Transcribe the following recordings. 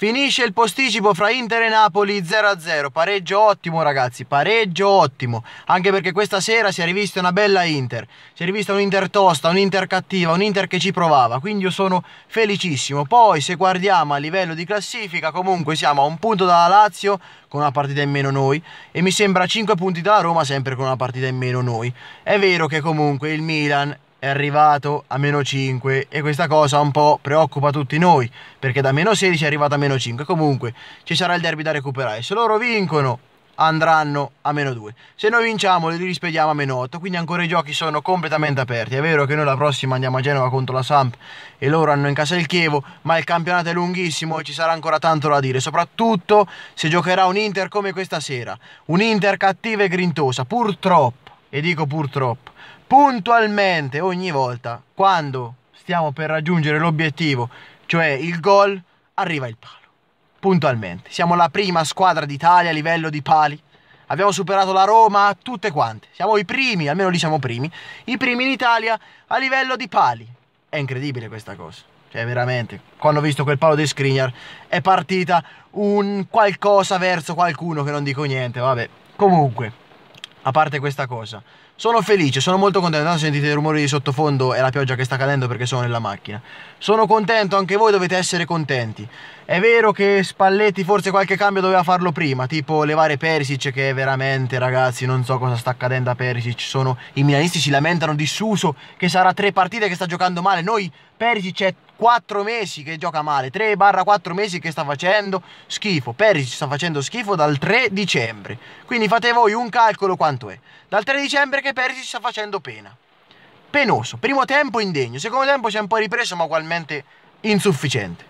Finisce il posticipo fra Inter e Napoli 0-0, pareggio ottimo ragazzi, pareggio ottimo, anche perché questa sera si è rivista una bella Inter, si è rivista un Inter tosta, un Inter cattiva, un Inter che ci provava, quindi io sono felicissimo. Poi se guardiamo a livello di classifica comunque siamo a un punto dalla Lazio con una partita in meno noi e mi sembra 5 punti dalla Roma sempre con una partita in meno noi. È vero che comunque il Milan è arrivato a meno 5 e questa cosa un po' preoccupa tutti noi perché da meno 16 è arrivato a meno 5 comunque ci sarà il derby da recuperare se loro vincono andranno a meno 2 se noi vinciamo li rispediamo a meno 8 quindi ancora i giochi sono completamente aperti è vero che noi la prossima andiamo a Genova contro la Samp e loro hanno in casa il Chievo ma il campionato è lunghissimo e ci sarà ancora tanto da dire soprattutto se giocherà un Inter come questa sera un Inter cattiva e grintosa purtroppo e dico purtroppo, puntualmente ogni volta quando stiamo per raggiungere l'obiettivo, cioè il gol, arriva il palo. Puntualmente. Siamo la prima squadra d'Italia a livello di pali. Abbiamo superato la Roma, tutte quante. Siamo i primi, almeno lì siamo primi, i primi in Italia a livello di pali. È incredibile questa cosa. Cioè, veramente, quando ho visto quel palo di Skriniar è partita un qualcosa verso qualcuno che non dico niente, vabbè. Comunque, a parte questa cosa. Sono felice, sono molto contento, sentite i rumori di sottofondo e la pioggia che sta cadendo perché sono nella macchina. Sono contento, anche voi dovete essere contenti. È vero che Spalletti forse qualche cambio doveva farlo prima, tipo levare Perisic che veramente ragazzi non so cosa sta accadendo a Perisic, sono, i milanisti si lamentano di Suso che sarà tre partite che sta giocando male, noi Perisic è 4 mesi che gioca male, 3-4 mesi che sta facendo schifo. Perisic sta facendo schifo dal 3 dicembre. Quindi fate voi un calcolo quanto è. Dal 3 dicembre che Perisic sta facendo pena. Penoso, primo tempo indegno, secondo tempo si è un po' ripreso ma ugualmente insufficiente.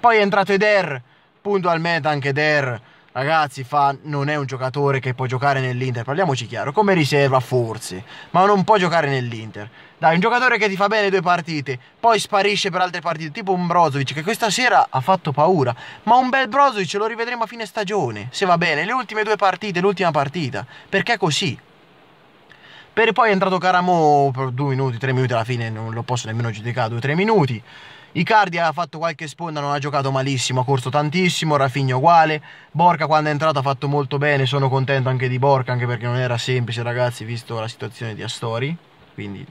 Poi è entrato Eder, puntualmente anche Eder Ragazzi, fa, non è un giocatore che può giocare nell'Inter, parliamoci chiaro, come riserva forse, ma non può giocare nell'Inter. Dai, un giocatore che ti fa bene due partite, poi sparisce per altre partite, tipo un Brozovic che questa sera ha fatto paura, ma un bel Brozovic lo rivedremo a fine stagione, se va bene, le ultime due partite, l'ultima partita, perché è così? Per poi è entrato Caramo per due minuti, tre minuti alla fine, non lo posso nemmeno giudicare, due tre minuti. Icardi ha fatto qualche sponda, non ha giocato malissimo, ha corso tantissimo, Rafinha uguale, Borca quando è entrato ha fatto molto bene, sono contento anche di Borca, anche perché non era semplice ragazzi, visto la situazione di Astori, quindi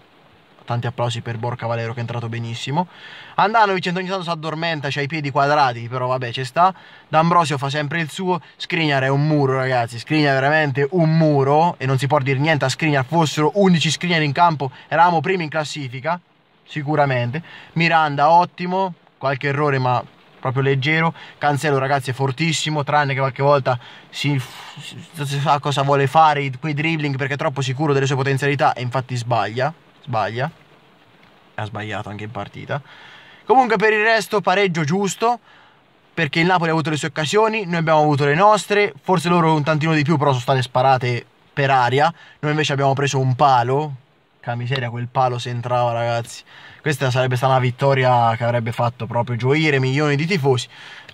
tanti applausi per Borca Valero che è entrato benissimo. Andanovic ogni tanto si addormenta, c'ha i piedi quadrati, però vabbè ci sta. D'Ambrosio fa sempre il suo, Skriniar è un muro ragazzi, Skriniar è veramente un muro e non si può dire niente a Skriniar, fossero 11 Skriniar in campo, eravamo primi in classifica sicuramente. Miranda ottimo, qualche errore ma proprio leggero. Cancelo ragazzi è fortissimo, tranne che qualche volta si, si sa cosa vuole fare, quei dribbling perché è troppo sicuro delle sue potenzialità e infatti sbaglia, sbaglia. Ha sbagliato anche in partita. Comunque per il resto pareggio giusto perché il Napoli ha avuto le sue occasioni, noi abbiamo avuto le nostre, forse loro un tantino di più però sono state sparate per aria, noi invece abbiamo preso un palo Porca miseria, quel palo se entrava, ragazzi. Questa sarebbe stata una vittoria che avrebbe fatto proprio gioire milioni di tifosi.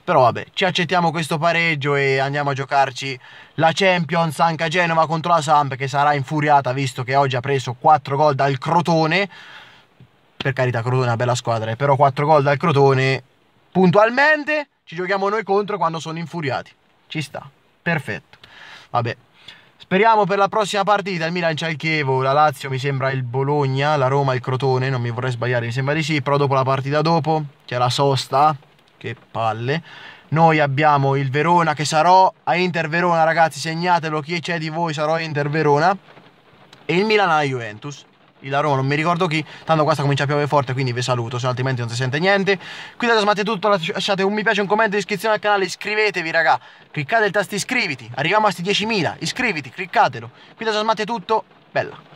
Però vabbè, ci accettiamo questo pareggio e andiamo a giocarci la Champions anche a Genova contro la Samp che sarà infuriata visto che oggi ha preso 4 gol dal Crotone. Per carità, Crotone è una bella squadra, eh, però 4 gol dal Crotone puntualmente ci giochiamo noi contro quando sono infuriati. Ci sta, perfetto. Vabbè, Speriamo per la prossima partita, il Milan c'è il Chievo, la Lazio mi sembra il Bologna, la Roma il Crotone, non mi vorrei sbagliare, mi sembra di sì, però dopo la partita dopo c'è la sosta, che palle. Noi abbiamo il Verona che sarò a Inter Verona, ragazzi, segnatelo chi c'è di voi, sarò a Inter Verona e il Milan alla Juventus il Roma, non mi ricordo chi, tanto qua sta comincia a piovere forte, quindi vi saluto, se altrimenti non si sente niente. Qui da Tasmate tutto, lasciate un mi piace, un commento, iscrizione al canale, iscrivetevi raga, cliccate il tasto iscriviti, arriviamo a sti 10.000, iscriviti, cliccatelo. Qui da Tasmate tutto, bella.